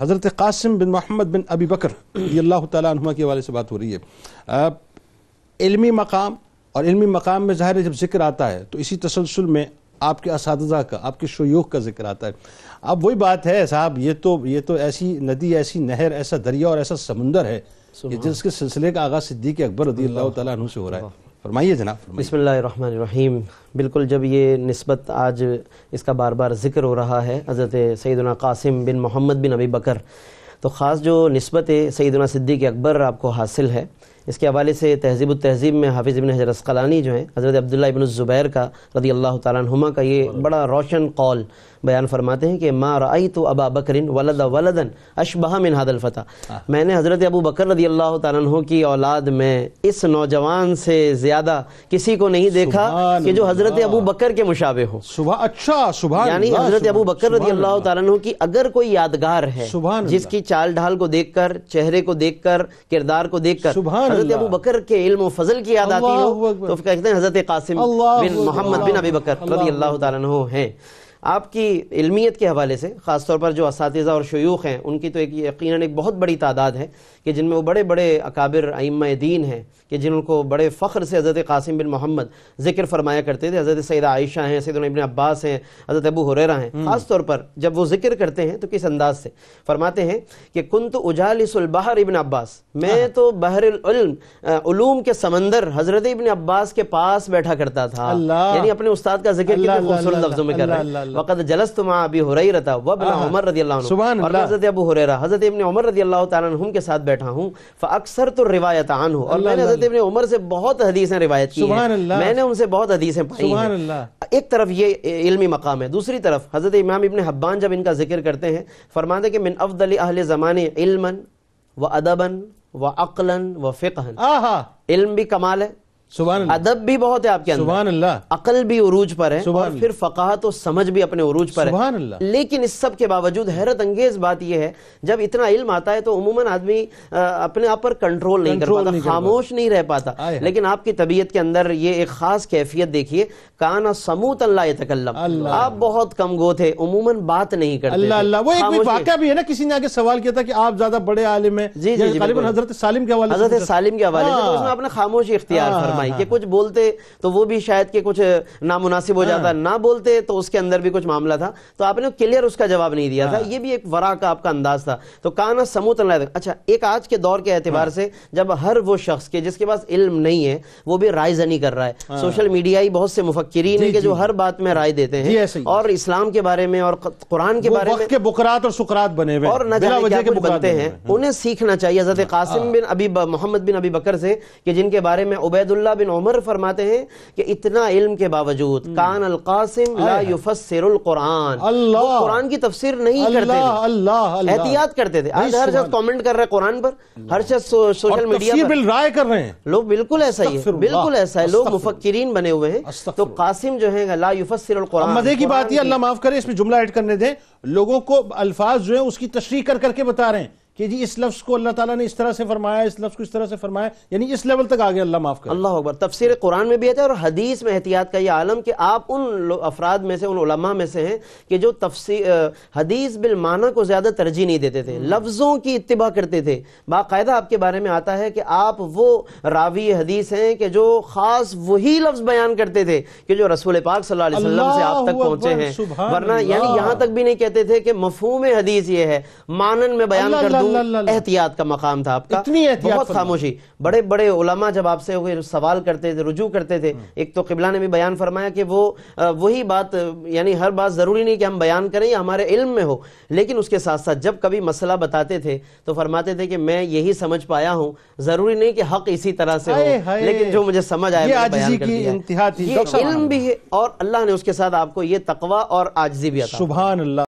حضرت قاسم بن محمد بن ابی بکر یہ اللہ تعالیٰ عنہ کے حوالے سے بات ہو رہی ہے علمی مقام اور علمی مقام میں ظاہر ہے جب ذکر آتا ہے تو اسی تسلسل میں آپ کے اساتذہ کا آپ کے شعیق کا ذکر آتا ہے اب وہی بات ہے صاحب یہ تو یہ تو ایسی ندی ایسی نہر ایسا دریا اور ایسا سمندر ہے جس کے سلسلے کا آغاز صدیق اکبر رضی اللہ تعالیٰ عنہ سے ہو رہا ہے فرمائیے جناب بسم اللہ الرحمن الرحیم بالکل جب یہ نسبت آج اس کا بار بار ذکر ہو رہا ہے حضرت سیدنا قاسم بن محمد بن ابی بکر تو خاص جو نسبت سیدنا صدیق اکبر آپ کو حاصل ہے اس کے حوالے سے تہذیب التہذیب میں حافظ ابن حجر اسقلانی جو ہیں حضرت عبداللہ ابن الزبیر کا رضی اللہ تعالیٰ عنہما کا یہ بڑا روشن قول بیان فرماتے ہیں کہ مار آئی تو ابا بکرین ولد ولدن اشبہ حد الفتح ہاں۔ میں نے حضرت ابو بکر رضی اللہ تعالیٰ عنہ کی اولاد میں اس نوجوان سے زیادہ کسی کو نہیں دیکھا کہ جو حضرت ابو بکر کے مشابہ ہو اچھا ہوں یعنی حضرت ابو بکر رضی اللہ تعالیٰ عنہ کی اگر کوئی یادگار ہے جس کی چال ڈھال کو دیکھ کر چہرے کو دیکھ کر کردار کو دیکھ کر حضرت ابو بکر کے علم و فضل کی یاد آتی ہو تو کہتے ہیں حضرت قاسم بن محمد بن ابی بکر رضی اللہ تعالیٰ عنہ ہیں آپ کی علمیت کے حوالے سے خاص طور پر جو اساتذہ اور شیوخ ہیں ان کی تو ایک یقیناً ایک بہت بڑی تعداد ہے کہ جن میں وہ بڑے بڑے اکابر ائمہ دین ہیں کہ جن کو بڑے فخر سے حضرت قاسم بن محمد ذکر فرمایا کرتے تھے حضرت سیدہ عائشہ ہیں سعید ابن عباس ہیں حضرت ابو حریرہ ہیں خاص طور پر جب وہ ذکر کرتے ہیں تو کس انداز سے فرماتے ہیں کہ کنت اجالس البحر ابن عباس میں ہاں۔ تو بحر العلم علوم کے سمندر حضرت ابن عباس کے پاس بیٹھا کرتا تھا یعنی اپنے استاد کا ذکر خوبصورت لفظوں میں کر رہے ہیں وقد جلست مع ابی ہرئی رہتا وبن عمر رضی اللہ عنہ سبحان اور اللہ حضرت ابو ہریرہ حضرت ابن عمر رضی اللہ تعالی عنہ کے ساتھ بیٹھا ہوں فاکثر تو روایت عنہ اور میں نے حضرت ابن عمر سے بہت حدیثیں روایت کی ہیں میں نے ان سے بہت حدیثیں پڑھی ہیں ایک طرف یہ علمی مقام ہے دوسری طرف حضرت امام ابن حبان جب ان کا ذکر کرتے ہیں فرماتے کہ من افضل اہل زمان علما و ادبا و عقلا و فقہا علم بھی کمال ہے ادب بھی بہت ہے آپ کے اندر عقل بھی عروج پر ہے اور پھر فقاحت و سمجھ بھی اپنے عروج پر ہے لیکن اس سب کے باوجود حیرت انگیز بات یہ ہے جب اتنا علم آتا ہے تو عموماً آدمی اپنے آپ پر کنٹرول نہیں کر پاتا خاموش نہیں رہ پاتا لیکن آپ کی طبیعت کے اندر یہ ایک خاص کیفیت دیکھیے کانا سموت اللہ یتکلم آپ بہت کم گو تھے عموماً بات نہیں کرتے اللہ اللہ وہ ایک واقعہ بھی ہے نا کسی نے آگے سوال کیا تھا کہ آپ زیادہ بڑے عالم ہیں جی جی, جی، حضرت کے حوالے سے ہاں. نے خاموشی اختیار ہاں، ہاں، فرمایا فرمائی ہاں، کہ ہاں، کچھ ہاں۔ بولتے تو وہ بھی شاید کہ کچھ نامناسب ہو جاتا نہ بولتے تو اس کے اندر بھی کچھ معاملہ تھا تو آپ نے کلیئر اس کا جواب نہیں دیا تھا یہ بھی ایک ورا کا آپ کا انداز تھا تو کانا سموت اللہ اچھا ایک آج کے دور کے اعتبار سے جب ہر وہ شخص کے جس کے پاس علم نہیں ہے وہ بھی رائے زنی کر رہا ہے سوشل میڈیا ہی بہت سے مفکرین جی، ہیں کہ جی۔ جو ہر بات میں رائے دیتے ہیں جی، اور اسلام کے بارے میں اور قرآن کے بارے میں کے بکرات اور سکرات بنے ہوئے اور نجا جانے کیا کچھ بنتے ہیں انہیں سیکھنا چاہیے حضرت قاسم بن ابی محمد بن ابی بکر سے کہ جن کے بارے میں عبید اللہ عبداللہ بن عمر فرماتے ہیں کہ اتنا علم کے باوجود کان القاسم لا یفسر القرآن اللہ وہ قرآن کی تفسیر نہیں اللہ کرتے اللہ, اللہ اللہ احتیاط کرتے تھے آج ہر شخص کومنٹ کر رہے ہیں قرآن پر ہر شخص سوشل میڈیا پر تفسیر بالرائے کر رہے ہیں لوگ بالکل ایسا ہی ہے بالکل ایسا ہے لوگ مفکرین بنے ہوئے ہیں تو قاسم جو ہیں لا یفسر القرآن مدے کی بات ہے اللہ معاف کرے اس میں جملہ ایڈ کرنے دیں لوگوں کو الفاظ جو ہیں اس کی تشریح کر کر کے بتا رہے ہیں کہ جی اس لفظ کو اللہ تعالیٰ نے اس طرح سے فرمایا اس لفظ کو اس طرح سے فرمایا یعنی اس لیول تک آگے اللہ معاف کرے اللہ اکبر تفسیر قرآن میں بھی ہے اور حدیث میں احتیاط کا یہ عالم کہ آپ ان افراد میں سے ان علماء میں سے ہیں کہ جو تفسیر حدیث بالمعنی کو زیادہ ترجیح نہیں دیتے تھے لفظوں کی اتباع کرتے تھے باقاعدہ آپ کے بارے میں آتا ہے کہ آپ وہ راوی حدیث ہیں کہ جو خاص وہی لفظ بیان کرتے تھے کہ جو رسول پاک صلی اللہ علیہ وسلم سے آپ تک پہنچے ہیں ورنہ یعنی یہاں تک بھی نہیں کہتے تھے کہ مفہوم حدیث یہ ہے مانن میں بیان کر دوں احتیاط کا مقام تھا آپ کا اتنی بہت خاموشی بڑے بڑے علماء جب آپ سے سوال کرتے تھے رجوع کرتے تھے ہاں۔ ایک تو قبلہ نے بھی بیان فرمایا کہ وہ وہی بات یعنی ہر بات ضروری نہیں کہ ہم بیان کریں یا ہمارے علم میں ہو لیکن اس کے ساتھ ساتھ جب کبھی مسئلہ بتاتے تھے تو فرماتے تھے کہ میں یہی سمجھ پایا ہوں ضروری نہیں کہ حق اسی طرح سے ہو لیکن جو مجھے سمجھ آیا علم بھی ہے اور اللہ نے اس کے ساتھ آپ کو یہ تقوی اور آجزی بھی عطا